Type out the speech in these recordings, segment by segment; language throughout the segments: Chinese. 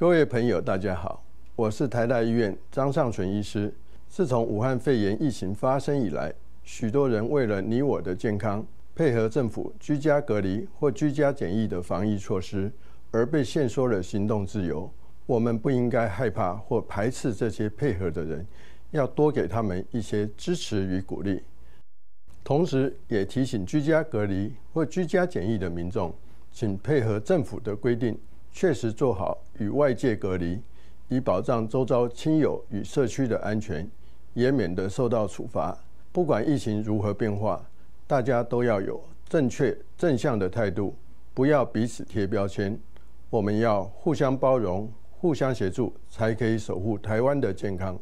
各位朋友，大家好，我是台大医院张尚存医师。自从武汉肺炎疫情发生以来，许多人为了你我的健康，配合政府居家隔离或居家检疫的防疫措施，而被限缩了行动自由。我们不应该害怕或排斥这些配合的人，要多给他们一些支持与鼓励。同时，也提醒居家隔离或居家检疫的民众，请配合政府的规定。确实做好与外界隔离，以保障周遭亲友与社区的安全，也免得受到处罚。不管疫情如何变化，大家都要有正确正向的态度，不要彼此贴标签。我们要互相包容、互相协助，才可以守护台湾的健康。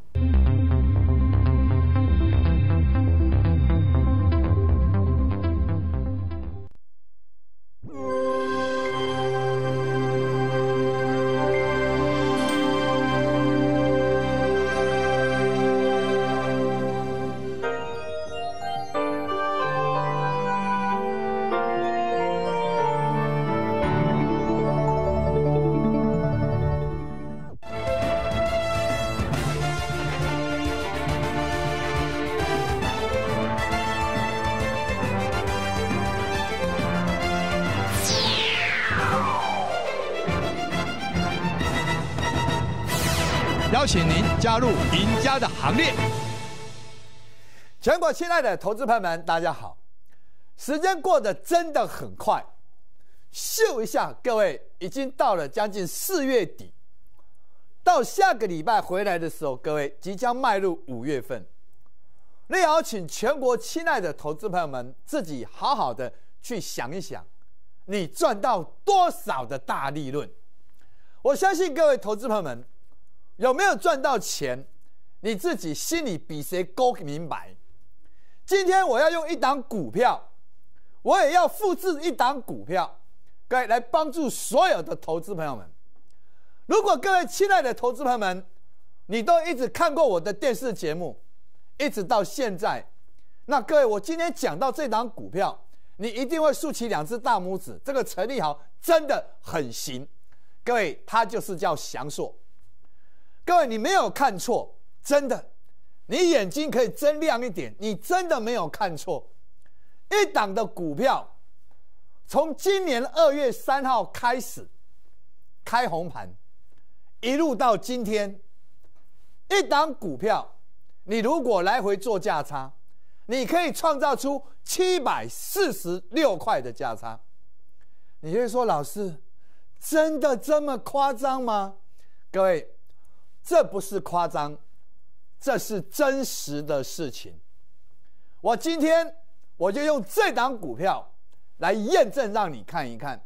加入赢家的行列！全国亲爱的投资朋友们，大家好！时间过得真的很快，秀一下，各位已经到了将近四月底，到下个礼拜回来的时候，各位即将迈入五月份。那要请全国亲爱的投资朋友们自己好好的去想一想，你赚到多少的大利润？我相信各位投资朋友们。有没有赚到钱？你自己心里比谁都明白。今天我要用一档股票，我也要复制一档股票，各位来帮助所有的投资朋友们。如果各位亲爱的投资朋友们，你都一直看过我的电视节目，一直到现在，那各位我今天讲到这档股票，你一定会竖起两只大拇指。这个陈立豪真的很行，各位他就是叫翔硕。各位，你没有看错，真的，你眼睛可以睁亮一点。你真的没有看错，一档的股票从今年二月三号开始开红盘，一路到今天，一档股票，你如果来回做价差，你可以创造出七百四十六块的价差。你就会说，老师，真的这么夸张吗？各位。这不是夸张，这是真实的事情。我今天我就用这档股票来验证，让你看一看。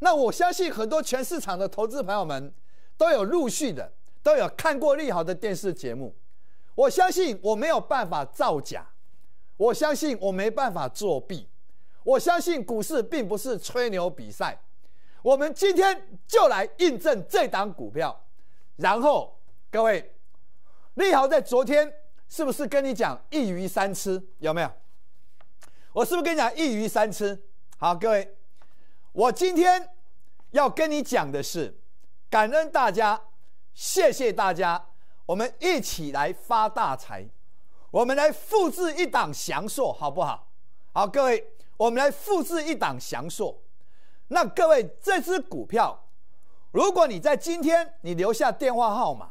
那我相信很多全市场的投资朋友们都有陆续的都有看过利好的电视节目。我相信我没有办法造假，我相信我没办法作弊，我相信股市并不是吹牛比赛。我们今天就来印证这档股票。然后，各位，利好在昨天是不是跟你讲一鱼三吃？有没有？我是不是跟你讲一鱼三吃？好，各位，我今天要跟你讲的是，感恩大家，谢谢大家，我们一起来发大财，我们来复制一档祥硕，好不好？好，各位，我们来复制一档祥硕。那各位，这支股票。如果你在今天你留下电话号码，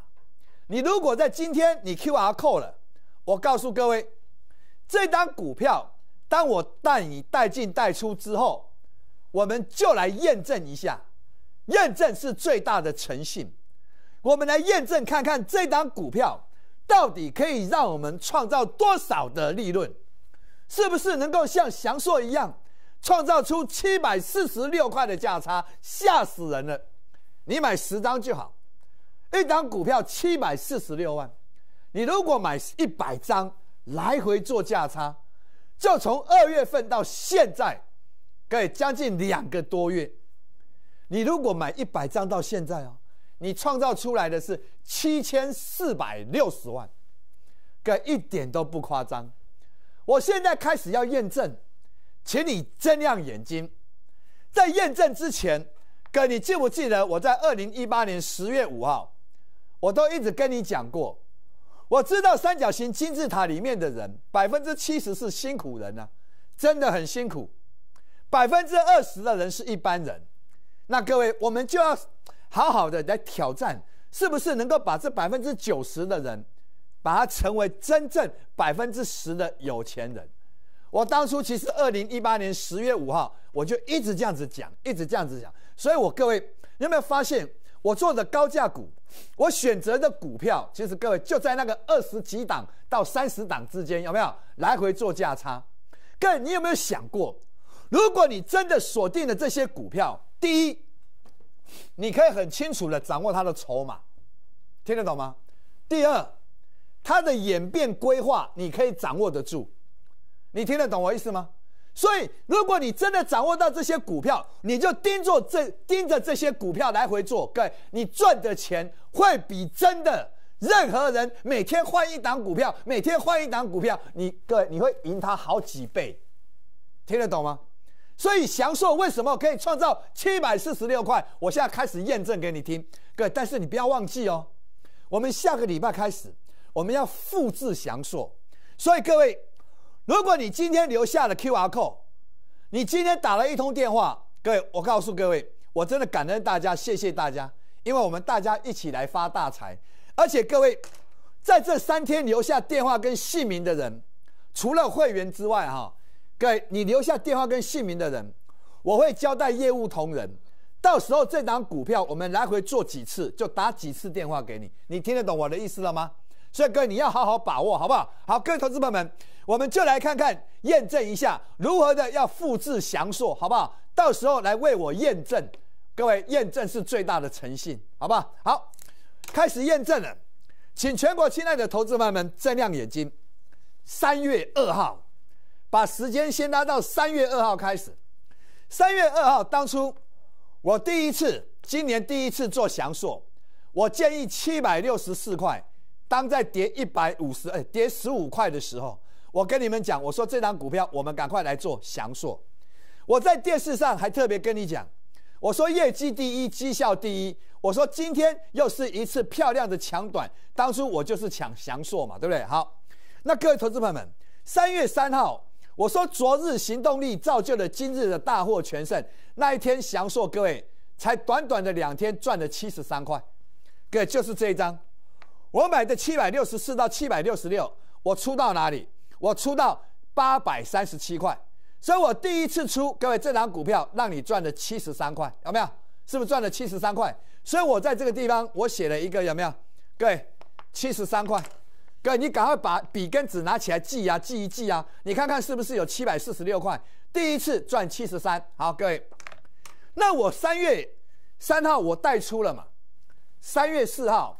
你如果在今天你 QR 扣了，我告诉各位，这张股票当我带你带进带出之后，我们就来验证一下，验证是最大的诚信。我们来验证看看这张股票到底可以让我们创造多少的利润，是不是能够像祥硕一样创造出七百四十六块的价差，吓死人了。你买十张就好，一张股票七百四十六万。你如果买一百张，来回做价差，就从二月份到现在，以将近两个多月。你如果买一百张到现在哦，你创造出来的是七千四百六十万，可一点都不夸张。我现在开始要验证，请你睁亮眼睛。在验证之前。哥，你记不记得我在二零一八年十月五号，我都一直跟你讲过。我知道三角形金字塔里面的人百分之七十是辛苦人呢，真的很辛苦。百分之二十的人是一般人。那各位，我们就要好好的来挑战，是不是能够把这百分之九十的人，把它成为真正百分之十的有钱人？我当初其实二零一八年十月五号，我就一直这样子讲，一直这样子讲。所以，我各位你有没有发现，我做的高价股，我选择的股票，其实各位就在那个二十几档到三十档之间，有没有来回做价差？各位，你有没有想过，如果你真的锁定了这些股票，第一，你可以很清楚的掌握它的筹码，听得懂吗？第二，它的演变规划你可以掌握得住，你听得懂我意思吗？所以，如果你真的掌握到这些股票，你就盯住这盯着这些股票来回做，各位，你赚的钱会比真的任何人每天换一档股票，每天换一档股票，你各位你会赢他好几倍，听得懂吗？所以祥硕为什么可以创造七百四十六块？我现在开始验证给你听，各位，但是你不要忘记哦，我们下个礼拜开始，我们要复制祥硕，所以各位。如果你今天留下了 Q R code，你今天打了一通电话，各位，我告诉各位，我真的感恩大家，谢谢大家，因为我们大家一起来发大财。而且各位，在这三天留下电话跟姓名的人，除了会员之外，哈，各位，你留下电话跟姓名的人，我会交代业务同仁，到时候这档股票我们来回做几次，就打几次电话给你，你听得懂我的意思了吗？所以各位，你要好好把握，好不好？好，各位投资朋友们，我们就来看看，验证一下如何的要复制详硕，好不好？到时候来为我验证，各位验证是最大的诚信，好不好？好，开始验证了，请全国亲爱的投资朋友们睁亮眼睛。三月二号，把时间先拉到三月二号开始。三月二号，当初我第一次，今年第一次做详硕，我建议七百六十四块。当在跌一百五十，哎，跌十五块的时候，我跟你们讲，我说这张股票，我们赶快来做翔硕。我在电视上还特别跟你讲，我说业绩第一，绩效第一。我说今天又是一次漂亮的抢短，当初我就是抢翔硕嘛，对不对？好，那各位投资朋友们，三月三号，我说昨日行动力造就了今日的大获全胜。那一天翔硕，各位才短短的两天赚了七十三块，对，就是这一张。我买的七百六十四到七百六十六，我出到哪里？我出到八百三十七块，所以我第一次出，各位这档股票让你赚了七十三块，有没有？是不是赚了七十三块？所以我在这个地方我写了一个有没有？各位七十三块，各位你赶快把笔跟纸拿起来记啊，记一记啊，你看看是不是有七百四十六块？第一次赚七十三，好，各位，那我三月三号我带出了嘛，三月四号。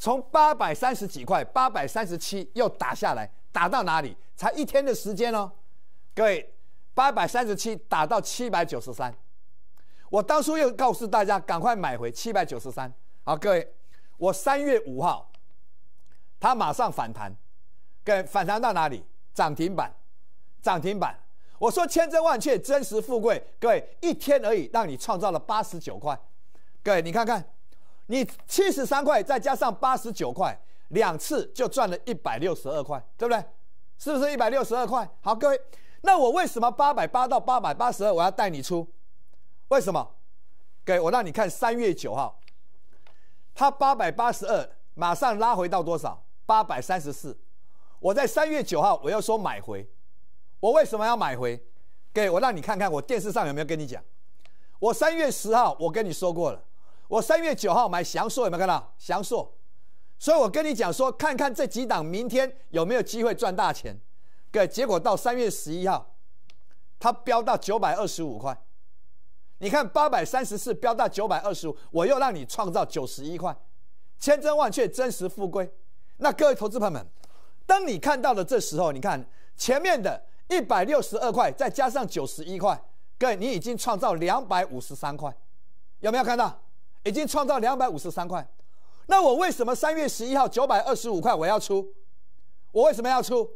从八百三十几块，八百三十七又打下来，打到哪里？才一天的时间哦，各位，八百三十七打到七百九十三，我当初又告诉大家赶快买回七百九十三。好，各位，我三月五号，它马上反弹，给反弹到哪里？涨停板，涨停板。我说千真万确，真实富贵，各位一天而已，让你创造了八十九块，各位你看看。你七十三块再加上八十九块，两次就赚了一百六十二块，对不对？是不是一百六十二块？好，各位，那我为什么八百八到八百八十二我要带你出？为什么？给我让你看三月九号，它八百八十二马上拉回到多少？八百三十四。我在三月九号我又说买回，我为什么要买回？给我让你看看我电视上有没有跟你讲，我三月十号我跟你说过了。我三月九号买祥硕，有没有看到祥硕？所以我跟你讲说，看看这几档明天有没有机会赚大钱。个结果到三月十一号，它飙到九百二十五块。你看八百三十四飙到九百二十五，我又让你创造九十一块，千真万确，真实富贵。那各位投资朋友们，当你看到的这时候，你看前面的一百六十二块再加上九十一块，各位你已经创造两百五十三块，有没有看到？已经创造两百五十三块，那我为什么三月十一号九百二十五块我要出？我为什么要出？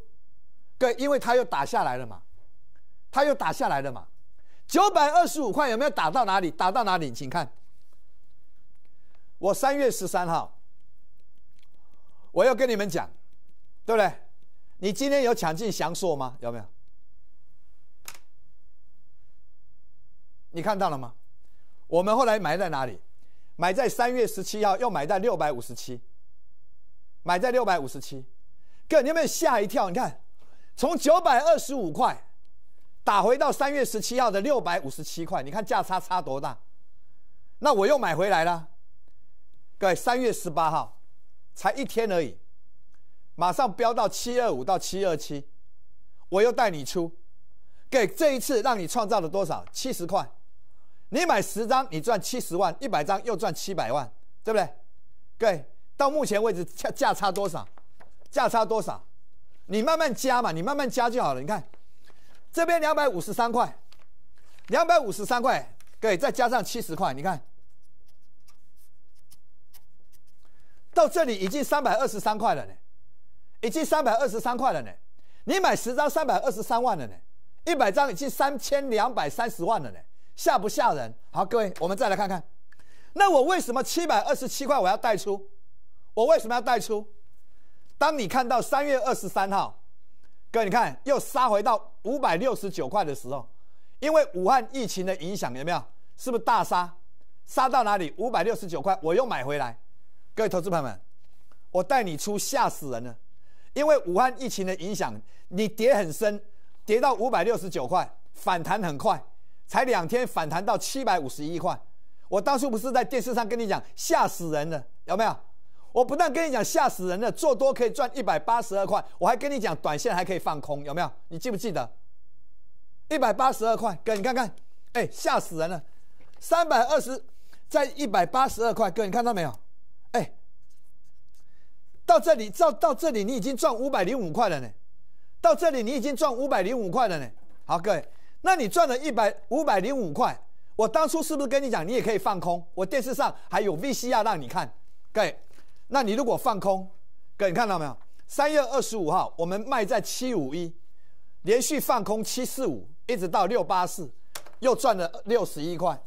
对，因为它又打下来了嘛，它又打下来了嘛。九百二十五块有没有打到哪里？打到哪里？请看，我三月十三号，我要跟你们讲，对不对？你今天有抢进祥硕吗？有没有？你看到了吗？我们后来埋在哪里？买在三月十七号，又买在六百五十七。买在六百五十七，各位，你有没有吓一跳？你看，从九百二十五块打回到三月十七号的六百五十七块，你看价差差多大？那我又买回来了。各位，三月十八号，才一天而已，马上飙到七二五到七二七，我又带你出，给这一次让你创造了多少？七十块。你买十张，你赚七十万；一百张又赚七百万，对不对？各位，到目前为止价价差多少？价差多少？你慢慢加嘛，你慢慢加就好了。你看，这边两百五十三块，两百五十三块，各位再加上七十块，你看，到这里已经三百二十三块了呢，已经三百二十三块了呢。你买十张三百二十三万了呢，一百张已经三千两百三十万了呢。吓不吓人？好，各位，我们再来看看，那我为什么七百二十七块我要带出？我为什么要带出？当你看到三月二十三号，各位你看又杀回到五百六十九块的时候，因为武汉疫情的影响，有没有？是不是大杀？杀到哪里？五百六十九块，我又买回来。各位投资朋友们，我带你出，吓死人了！因为武汉疫情的影响，你跌很深，跌到五百六十九块，反弹很快。才两天反弹到七百五十一块，我当初不是在电视上跟你讲吓死人了，有没有？我不但跟你讲吓死人了，做多可以赚一百八十二块，我还跟你讲短线还可以放空，有没有？你记不记得？一百八十二块，哥，你看看，哎，吓死人了，三百二十在一百八十二块，哥，你看到没有？哎，到这里到到这里你已经赚五百零五块了呢，到这里你已经赚五百零五块了呢，好，各位。那你赚了一百五百零五块，我当初是不是跟你讲，你也可以放空？我电视上还有 VCR 让你看，各位。那你如果放空，各位你看到没有？三月二十五号我们卖在七五一，连续放空七四五，一直到六八四，又赚了六十一块。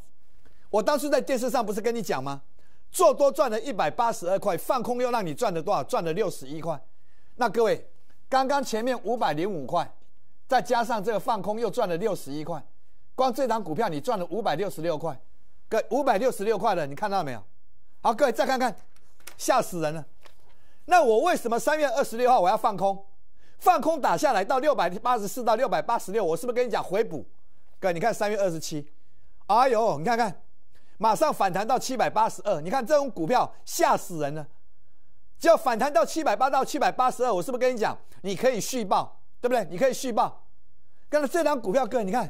我当初在电视上不是跟你讲吗？做多赚了一百八十二块，放空又让你赚了多少？赚了六十一块。那各位，刚刚前面五百零五块。再加上这个放空又赚了六十一块，光这张股票你赚了五百六十六块，各五百六十六块了，你看到没有？好，各位再看看，吓死人了。那我为什么三月二十六号我要放空？放空打下来到六百八十四到六百八十六，我是不是跟你讲回补？哥，你看三月二十七，哎呦，你看看，马上反弹到七百八十二。你看这种股票吓死人了，就反弹到七百八到七百八十二，我是不是跟你讲你可以续报？对不对？你可以续报。刚才这张股票位你看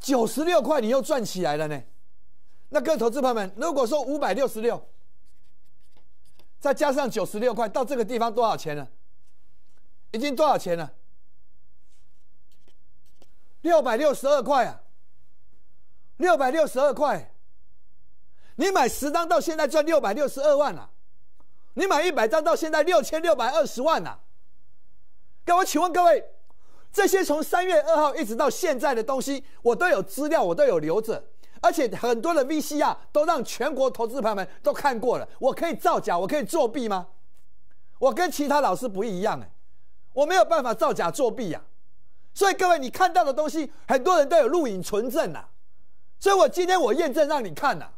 九十六块，你又赚起来了呢。那各位投资朋友们，如果说五百六十六，再加上九十六块，到这个地方多少钱了？已经多少钱了？六百六十二块啊！六百六十二块。你买十张，到现在赚六百六十二万了。你买一百张，到现在六千六百二十万了。各位，请问各位，这些从三月二号一直到现在的东西，我都有资料，我都有留着，而且很多的 VC 啊，都让全国投资友们都看过了。我可以造假，我可以作弊吗？我跟其他老师不一样哎，我没有办法造假作弊呀。所以各位，你看到的东西，很多人都有录影存证呐。所以我今天我验证让你看呐。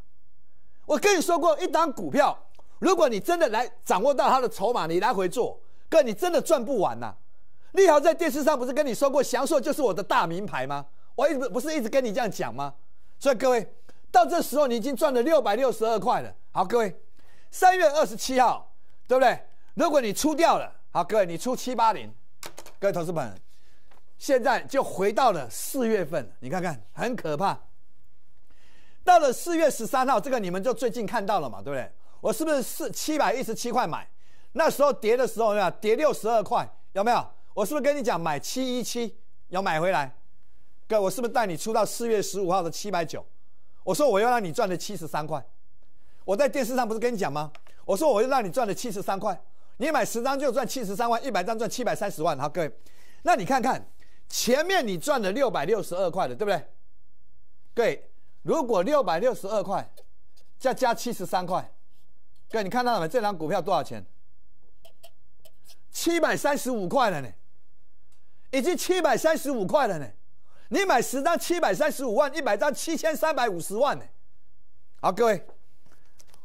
我跟你说过，一档股票，如果你真的来掌握到它的筹码，你来回做，哥，你真的赚不完呐。立豪在电视上不是跟你说过，祥硕就是我的大名牌吗？我一直不是一直跟你这样讲吗？所以各位，到这时候你已经赚了六百六十二块了。好，各位，三月二十七号，对不对？如果你出掉了，好，各位，你出七八零。各位投资们，现在就回到了四月份，你看看，很可怕。到了四月十三号，这个你们就最近看到了嘛，对不对？我是不是四七百一十七块买？那时候跌的时候有没有跌六十二块？有没有？我是不是跟你讲买七一七要买回来？哥，我是不是带你出到四月十五号的七百九？我说我要让你赚了七十三块。我在电视上不是跟你讲吗？我说我要让你赚了七十三块。你买十张就赚七十三万，一百张赚七百三十万。好，各位，那你看看前面你赚了六百六十二块的，对不对？对，如果六百六十二块再加七十三块，哥，你看到了没？这张股票多少钱？七百三十五块了呢。已经七百三十五块了呢，你买十张七百三十五万，一百张七千三百五十万呢。好，各位，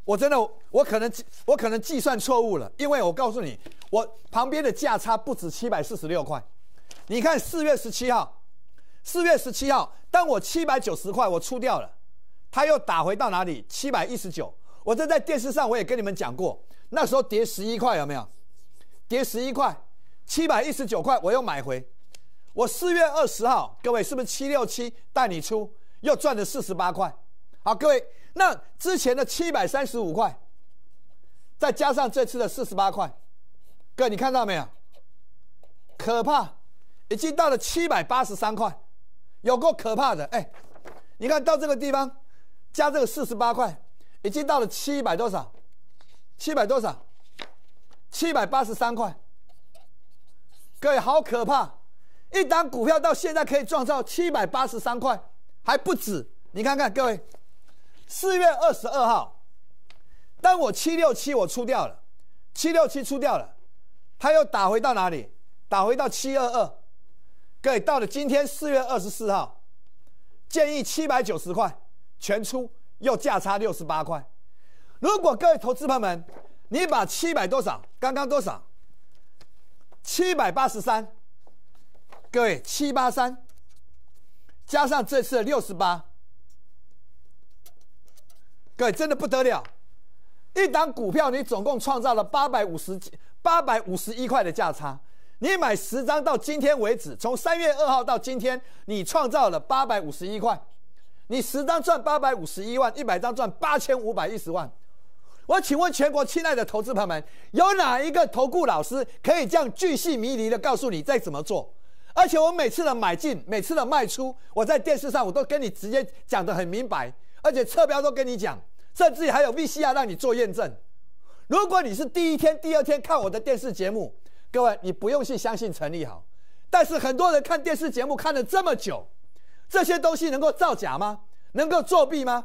我真的我可能我可能计算错误了，因为我告诉你，我旁边的价差不止七百四十六块。你看四月十七号，四月十七号，当我七百九十块我出掉了，他又打回到哪里？七百一十九。我这在电视上，我也跟你们讲过，那时候跌十一块有没有？跌十一块，七百一十九块我又买回。我四月二十号，各位是不是七六七带你出又赚了四十八块？好，各位，那之前的七百三十五块，再加上这次的四十八块，哥你看到没有？可怕，已经到了七百八十三块，有够可怕的哎！你看到这个地方，加这个四十八块，已经到了七百多少？七百多少？七百八十三块，各位好可怕。一单股票到现在可以赚到七百八十三块，还不止。你看看各位，四月二十二号，当我七六七我出掉了，七六七出掉了，它又打回到哪里？打回到七二二。各位到了今天四月二十四号，建议七百九十块全出，又价差六十八块。如果各位投资朋友们，你把七百多少？刚刚多少？七百八十三。各位，七八三加上这次六十八，各位真的不得了！一档股票你总共创造了八百五十八百五十一块的价差。你买十张到今天为止，从三月二号到今天，你创造了八百五十一块。你十张赚八百五十一万，一百张赚八千五百一十万。我请问全国亲爱的投资朋友们，有哪一个投顾老师可以这样巨细靡离的告诉你再怎么做？而且我每次的买进，每次的卖出，我在电视上我都跟你直接讲的很明白，而且侧标都跟你讲，甚至还有 VCR 让你做验证。如果你是第一天、第二天看我的电视节目，各位你不用去相信陈立好。但是很多人看电视节目看了这么久，这些东西能够造假吗？能够作弊吗？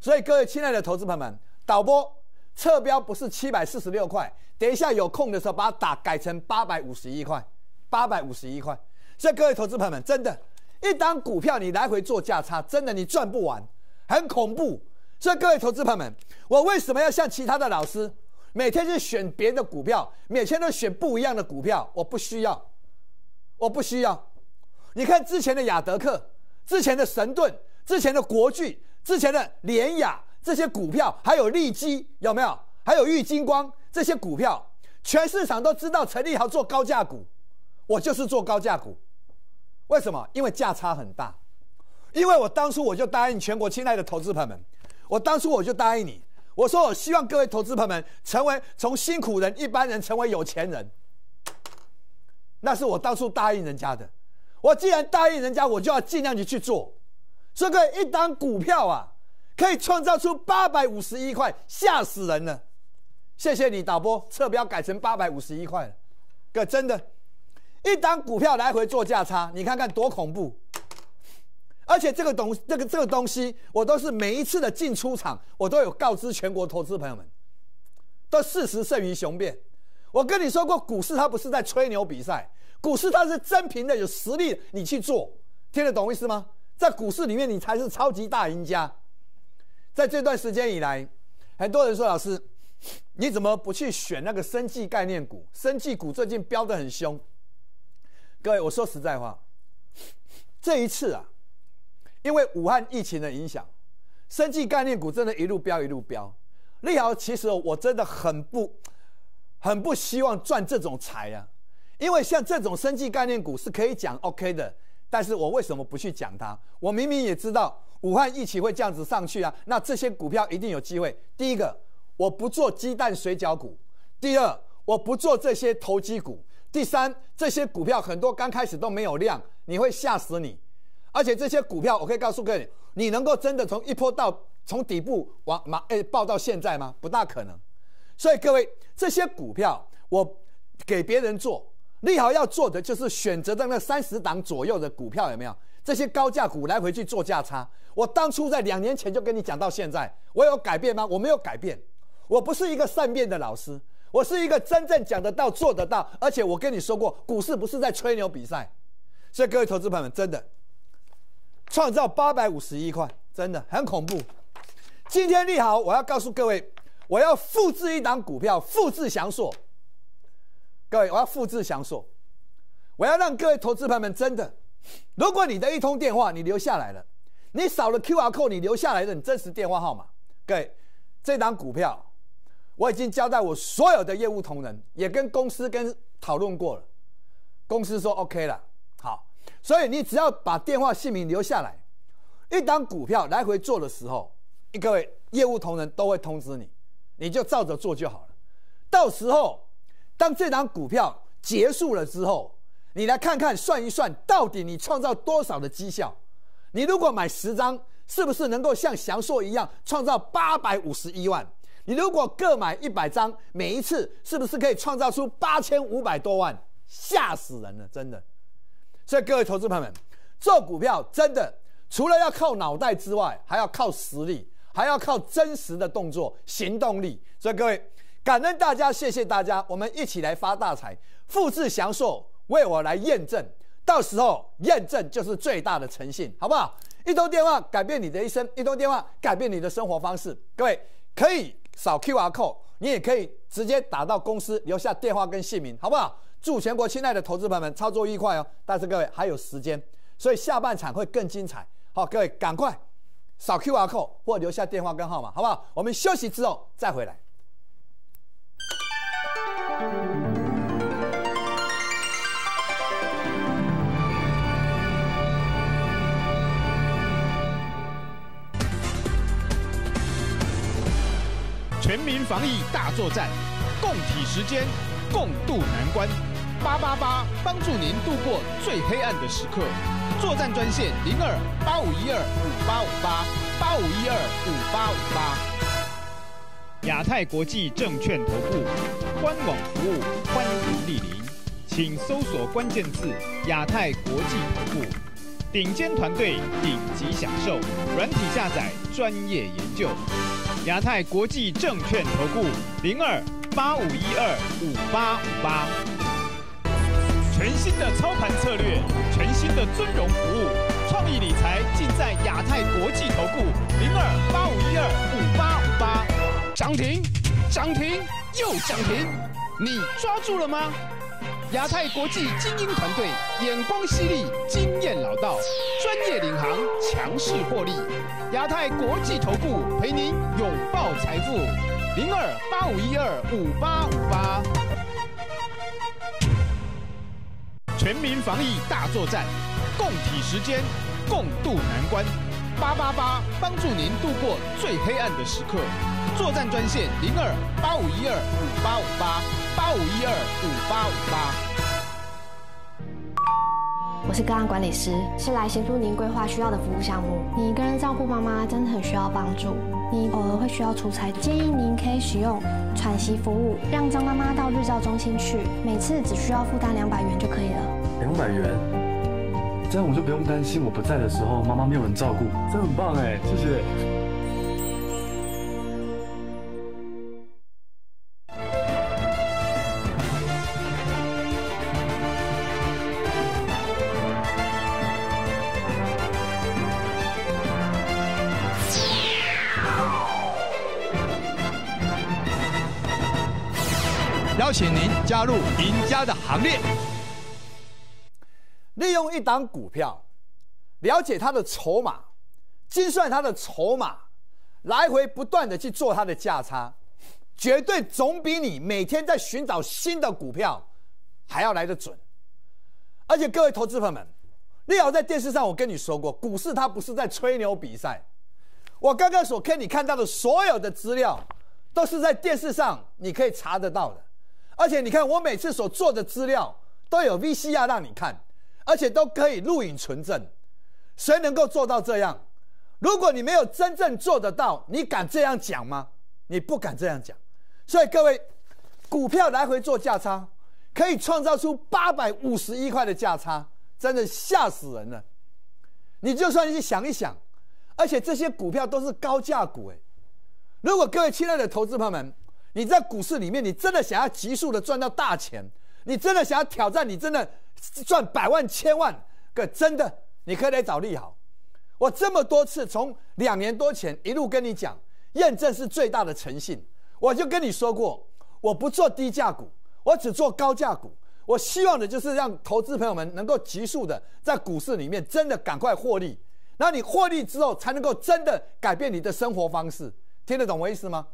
所以各位亲爱的投资朋友们，导播侧标不是七百四十六块，等一下有空的时候把它打改成八百五十一块。八百五十一块，所以各位投资朋友们，真的，一档股票你来回做价差，真的你赚不完，很恐怖。所以各位投资朋友们，我为什么要像其他的老师，每天去选别的股票，每天都选不一样的股票？我不需要，我不需要。你看之前的雅德克，之前的神盾，之前的国剧，之前的联雅这些股票，还有利基有没有？还有玉金光这些股票，全市场都知道陈立豪做高价股。我就是做高价股，为什么？因为价差很大。因为我当初我就答应全国亲爱的投资朋友们，我当初我就答应你，我说我希望各位投资朋友们成为从辛苦人、一般人成为有钱人，那是我当初答应人家的。我既然答应人家，我就要尽量的去做。这个一单股票啊，可以创造出八百五十一块，吓死人了！谢谢你，导播，侧标改成八百五十一块了，哥真的。一张股票来回做价差，你看看多恐怖！而且这个东这个这个东西，我都是每一次的进出场，我都有告知全国投资朋友们。都事实胜于雄辩。我跟你说过，股市它不是在吹牛比赛，股市它是真凭的有实力，你去做，听得懂意思吗？在股市里面，你才是超级大赢家。在这段时间以来，很多人说老师，你怎么不去选那个生技概念股？生技股最近飙得很凶。各位，我说实在话，这一次啊，因为武汉疫情的影响，生技概念股真的一路飙一路飙。利好，其实我真的很不，很不希望赚这种财啊。因为像这种生技概念股是可以讲 OK 的，但是我为什么不去讲它？我明明也知道武汉疫情会这样子上去啊，那这些股票一定有机会。第一个，我不做鸡蛋水饺股；第二，我不做这些投机股。第三，这些股票很多刚开始都没有量，你会吓死你。而且这些股票，我可以告诉各位，你能够真的从一波到从底部往马诶爆到现在吗？不大可能。所以各位，这些股票我给别人做，利好要做的就是选择的那三十档左右的股票，有没有？这些高价股来回去做价差。我当初在两年前就跟你讲到现在，我有改变吗？我没有改变，我不是一个善变的老师。我是一个真正讲得到、做得到，而且我跟你说过，股市不是在吹牛比赛，所以各位投资朋友们，真的创造八百五十一块，真的很恐怖。今天利好，我要告诉各位，我要复制一档股票，复制祥硕。各位，我要复制祥硕，我要让各位投资朋友们真的，如果你的一通电话你留下来了，你少了 Q R code，你留下来的你真实电话号码，各位，这档股票。我已经交代我所有的业务同仁，也跟公司跟讨论过了，公司说 OK 了，好，所以你只要把电话姓名留下来，一档股票来回做的时候，一个业务同仁都会通知你，你就照着做就好了。到时候，当这档股票结束了之后，你来看看算一算，到底你创造多少的绩效？你如果买十张，是不是能够像祥硕一样创造八百五十一万？你如果各买一百张，每一次是不是可以创造出八千五百多万？吓死人了，真的！所以各位投资朋友们，做股票真的除了要靠脑袋之外，还要靠实力，还要靠真实的动作、行动力。所以各位，感恩大家，谢谢大家，我们一起来发大财，复制祥硕，为我来验证。到时候验证就是最大的诚信，好不好？一通电话改变你的一生，一通电话改变你的生活方式。各位可以。扫 Q R code，你也可以直接打到公司留下电话跟姓名，好不好？祝全国亲爱的投资朋友们操作愉快哦！但是各位还有时间，所以下半场会更精彩。好，各位赶快扫 Q R code 或留下电话跟号码，好不好？我们休息之后再回来。全民防疫大作战，共体时间，共渡难关。八八八帮助您度过最黑暗的时刻。作战专线零二八五一二五八五八八五一二五八五八。亚太国际证券投顾官网服务，欢迎莅临，请搜索关键字“亚太国际投顾”。顶尖团队，顶级享受。软体下载，专业研究。亚太国际证券投顾零二八五一二五八五八，全新的操盘策略，全新的尊荣服务，创意理财尽在亚太国际投顾零二八五一二五八五八，涨停，涨停又涨停，你抓住了吗？亚太国际精英团队眼光犀利，经验老道，专业领航，强势获利。亚太国际投顾陪您拥抱财富，零二八五一二五八五八。全民防疫大作战，共体时间，共度难关，八八八帮助您度过最黑暗的时刻。作战专线零二八五一二五八五八。八五一二五八五八，我是个案管理师，是来协助您规划需要的服务项目。你一个人照顾妈妈，真的很需要帮助。你偶尔会需要出差，建议您可以使用喘息服务，让张妈妈到日照中心去，每次只需要负担两百元就可以了。两百元，这样我就不用担心我不在的时候妈妈没有人照顾，真很棒哎，谢谢。邀请您加入赢家的行列。利用一档股票，了解它的筹码，计算它的筹码，来回不断的去做它的价差，绝对总比你每天在寻找新的股票还要来得准。而且各位投资朋友们，你好，在电视上我跟你说过，股市它不是在吹牛比赛。我刚刚所跟你看到的所有的资料，都是在电视上你可以查得到的。而且你看，我每次所做的资料都有 VCR 让你看，而且都可以录影存证，谁能够做到这样？如果你没有真正做得到，你敢这样讲吗？你不敢这样讲。所以各位，股票来回做价差，可以创造出八百五十一块的价差，真的吓死人了。你就算去想一想，而且这些股票都是高价股。哎，如果各位亲爱的投资朋友们，你在股市里面，你真的想要急速的赚到大钱，你真的想要挑战，你真的赚百万千万个真的，你可以来找利好。我这么多次从两年多前一路跟你讲，验证是最大的诚信。我就跟你说过，我不做低价股，我只做高价股。我希望的就是让投资朋友们能够急速的在股市里面真的赶快获利。那你获利之后，才能够真的改变你的生活方式。听得懂我意思吗，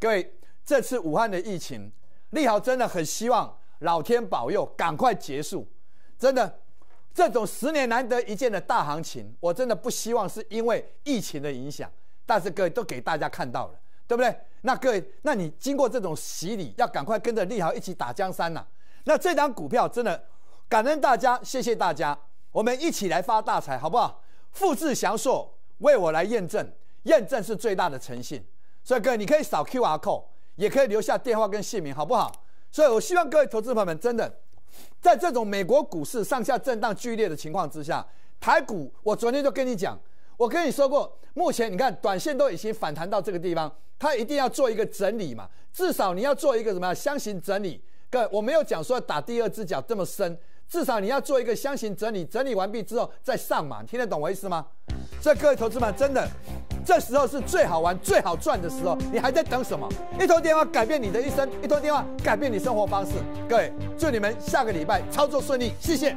各位？这次武汉的疫情，利好真的很希望老天保佑，赶快结束。真的，这种十年难得一见的大行情，我真的不希望是因为疫情的影响。但是各位都给大家看到了，对不对？那各位，那你经过这种洗礼，要赶快跟着利好一起打江山呐。那这张股票真的，感恩大家，谢谢大家，我们一起来发大财，好不好？复制祥硕，为我来验证，验证是最大的诚信。所以各位，你可以扫 Q R code。也可以留下电话跟姓名，好不好？所以我希望各位投资朋友们真的，在这种美国股市上下震荡剧烈的情况之下，台股我昨天就跟你讲，我跟你说过，目前你看短线都已经反弹到这个地方，它一定要做一个整理嘛，至少你要做一个什么箱型整理。位，我没有讲说打第二只脚这么深，至少你要做一个箱型整理，整理完毕之后再上嘛，听得懂我意思吗？所以各位投资们真的。这时候是最好玩、最好赚的时候，你还在等什么？一通电话改变你的一生，一通电话改变你生活方式。各位，祝你们下个礼拜操作顺利，谢谢。